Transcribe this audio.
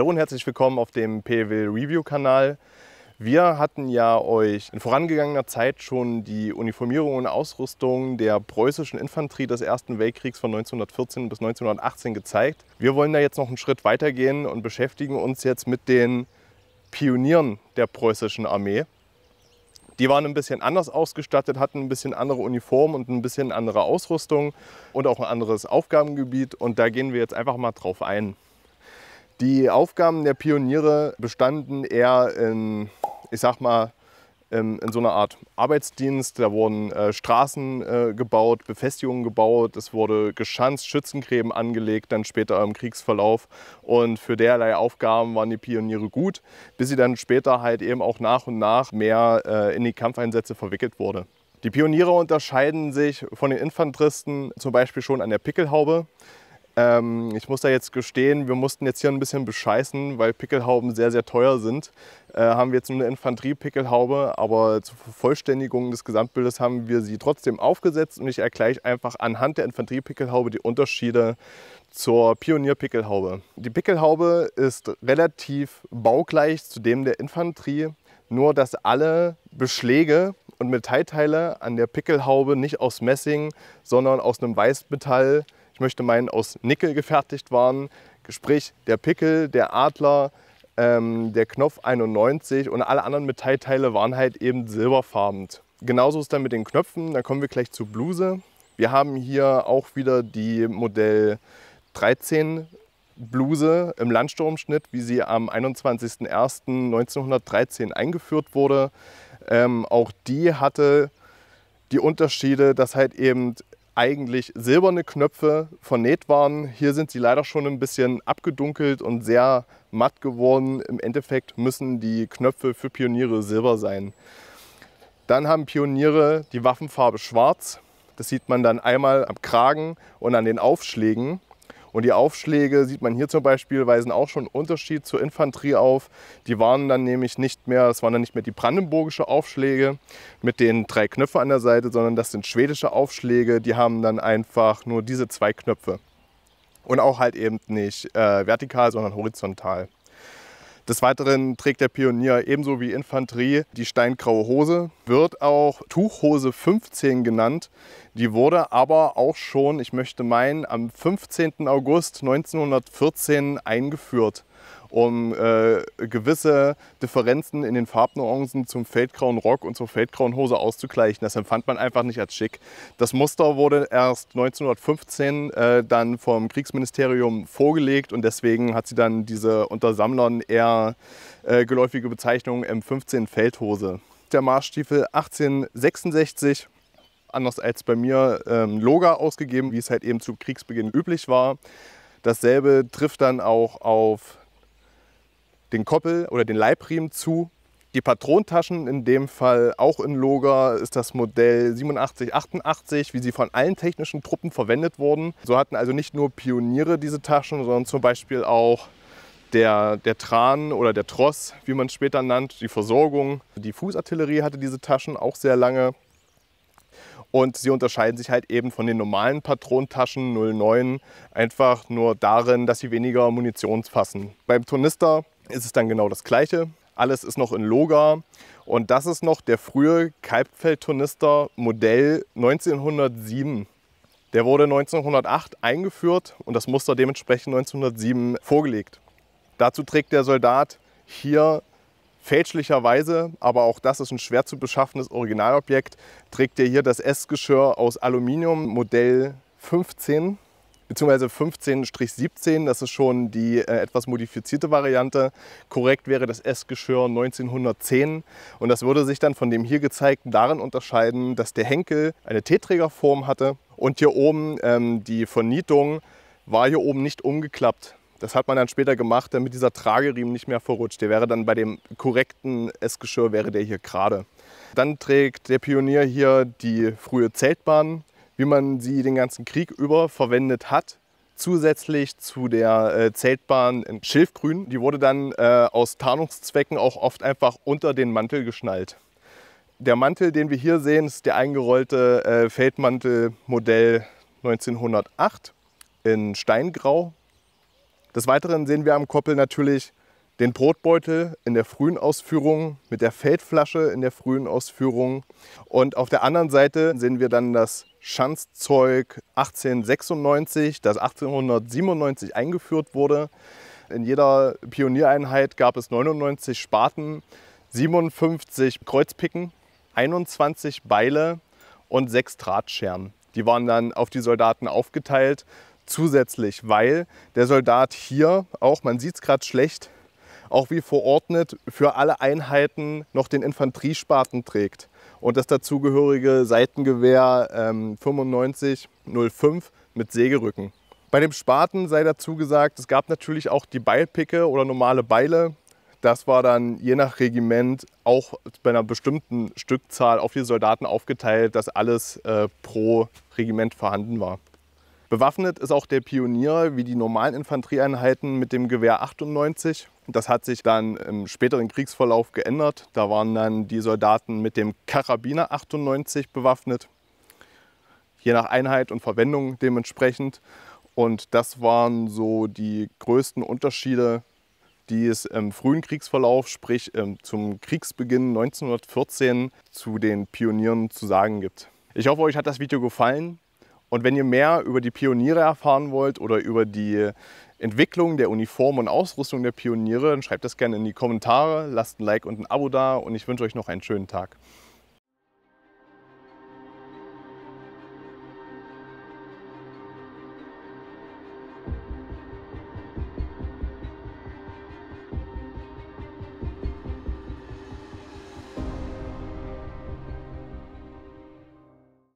Hallo und herzlich willkommen auf dem PWL Review Kanal. Wir hatten ja euch in vorangegangener Zeit schon die Uniformierung und Ausrüstung der preußischen Infanterie des Ersten Weltkriegs von 1914 bis 1918 gezeigt. Wir wollen da jetzt noch einen Schritt weitergehen und beschäftigen uns jetzt mit den Pionieren der preußischen Armee. Die waren ein bisschen anders ausgestattet, hatten ein bisschen andere Uniformen und ein bisschen andere Ausrüstung und auch ein anderes Aufgabengebiet. Und da gehen wir jetzt einfach mal drauf ein. Die Aufgaben der Pioniere bestanden eher in, ich sag mal, in so einer Art Arbeitsdienst. Da wurden äh, Straßen äh, gebaut, Befestigungen gebaut, es wurde geschanzt, Schützengräben angelegt, dann später im Kriegsverlauf. Und für derlei Aufgaben waren die Pioniere gut, bis sie dann später halt eben auch nach und nach mehr äh, in die Kampfeinsätze verwickelt wurde. Die Pioniere unterscheiden sich von den Infanteristen zum Beispiel schon an der Pickelhaube. Ähm, ich muss da jetzt gestehen, wir mussten jetzt hier ein bisschen bescheißen, weil Pickelhauben sehr, sehr teuer sind. Äh, haben wir jetzt eine Infanterie-Pickelhaube, aber zur Vervollständigung des Gesamtbildes haben wir sie trotzdem aufgesetzt und ich erkläre einfach anhand der Infanterie-Pickelhaube die Unterschiede zur Pionier-Pickelhaube. Die Pickelhaube ist relativ baugleich zu dem der Infanterie, nur dass alle Beschläge und Metallteile an der Pickelhaube nicht aus Messing, sondern aus einem Weißmetall ich möchte meinen aus Nickel gefertigt waren, sprich der Pickel, der Adler, ähm, der Knopf 91 und alle anderen Metallteile waren halt eben silberfarbend. Genauso ist dann mit den Knöpfen, da kommen wir gleich zur Bluse. Wir haben hier auch wieder die Modell 13 Bluse im Landsturmschnitt, wie sie am 21.01.1913 eingeführt wurde. Ähm, auch die hatte die Unterschiede, dass halt eben eigentlich silberne Knöpfe vernäht waren. Hier sind sie leider schon ein bisschen abgedunkelt und sehr matt geworden. Im Endeffekt müssen die Knöpfe für Pioniere silber sein. Dann haben Pioniere die Waffenfarbe schwarz. Das sieht man dann einmal am Kragen und an den Aufschlägen. Und die Aufschläge sieht man hier zum Beispiel, weisen auch schon einen Unterschied zur Infanterie auf. Die waren dann nämlich nicht mehr, das waren dann nicht mehr die brandenburgische Aufschläge mit den drei Knöpfen an der Seite, sondern das sind schwedische Aufschläge, die haben dann einfach nur diese zwei Knöpfe. Und auch halt eben nicht äh, vertikal, sondern horizontal. Des Weiteren trägt der Pionier ebenso wie Infanterie die steingraue Hose, wird auch Tuchhose 15 genannt. Die wurde aber auch schon, ich möchte meinen, am 15. August 1914 eingeführt um äh, gewisse Differenzen in den Farbnuancen zum feldgrauen Rock und zur feldgrauen Hose auszugleichen. Das empfand man einfach nicht als schick. Das Muster wurde erst 1915 äh, dann vom Kriegsministerium vorgelegt und deswegen hat sie dann diese unter Sammlern eher äh, geläufige Bezeichnung M15 Feldhose. Der Marschstiefel 1866 anders als bei mir ähm, Loga ausgegeben, wie es halt eben zu Kriegsbeginn üblich war. Dasselbe trifft dann auch auf den Koppel oder den Leibriemen zu. Die Patrontaschen, in dem Fall auch in Loger, ist das Modell 8788, wie sie von allen technischen Truppen verwendet wurden. So hatten also nicht nur Pioniere diese Taschen, sondern zum Beispiel auch der, der Tran oder der Tross, wie man es später nannt, die Versorgung. Die Fußartillerie hatte diese Taschen auch sehr lange. Und sie unterscheiden sich halt eben von den normalen Patrontaschen 09 einfach nur darin, dass sie weniger Munition fassen. Beim Tornister ist es dann genau das Gleiche. Alles ist noch in Loga und das ist noch der frühe Kalbfeldturnister Modell 1907. Der wurde 1908 eingeführt und das Muster dementsprechend 1907 vorgelegt. Dazu trägt der Soldat hier fälschlicherweise, aber auch das ist ein schwer zu beschaffenes Originalobjekt, trägt er hier das S-Geschirr aus Aluminium Modell 15 beziehungsweise 15-17, das ist schon die äh, etwas modifizierte Variante. Korrekt wäre das S-Geschirr 1910 und das würde sich dann von dem hier gezeigten darin unterscheiden, dass der Henkel eine T-Trägerform hatte und hier oben ähm, die Vernietung war hier oben nicht umgeklappt. Das hat man dann später gemacht, damit dieser Trageriemen nicht mehr verrutscht. Der wäre dann bei dem korrekten Essgeschirr wäre der hier gerade. Dann trägt der Pionier hier die frühe Zeltbahn wie man sie den ganzen Krieg über verwendet hat. Zusätzlich zu der äh, Zeltbahn in Schilfgrün. Die wurde dann äh, aus Tarnungszwecken auch oft einfach unter den Mantel geschnallt. Der Mantel, den wir hier sehen, ist der eingerollte äh, Feldmantel Modell 1908 in Steingrau. Des Weiteren sehen wir am Koppel natürlich den Brotbeutel in der frühen Ausführung, mit der Feldflasche in der frühen Ausführung. Und auf der anderen Seite sehen wir dann das Schanzzeug 1896, das 1897 eingeführt wurde. In jeder Pioniereinheit gab es 99 Spaten, 57 Kreuzpicken, 21 Beile und 6 Drahtscheren. Die waren dann auf die Soldaten aufgeteilt, zusätzlich, weil der Soldat hier auch, man sieht es gerade schlecht, auch wie verordnet für alle Einheiten noch den Infanteriespaten trägt und das dazugehörige Seitengewehr ähm, 9505 mit Sägerücken. Bei dem Spaten sei dazu gesagt, es gab natürlich auch die Beilpicke oder normale Beile. Das war dann je nach Regiment auch bei einer bestimmten Stückzahl auf die Soldaten aufgeteilt, dass alles äh, pro Regiment vorhanden war. Bewaffnet ist auch der Pionier wie die normalen Infanterieeinheiten mit dem Gewehr 98. Das hat sich dann im späteren Kriegsverlauf geändert. Da waren dann die Soldaten mit dem Karabiner 98 bewaffnet, je nach Einheit und Verwendung dementsprechend. Und das waren so die größten Unterschiede, die es im frühen Kriegsverlauf, sprich ähm, zum Kriegsbeginn 1914, zu den Pionieren zu sagen gibt. Ich hoffe, euch hat das Video gefallen. Und wenn ihr mehr über die Pioniere erfahren wollt oder über die Entwicklung der Uniform und Ausrüstung der Pioniere, dann schreibt das gerne in die Kommentare, lasst ein Like und ein Abo da und ich wünsche euch noch einen schönen Tag.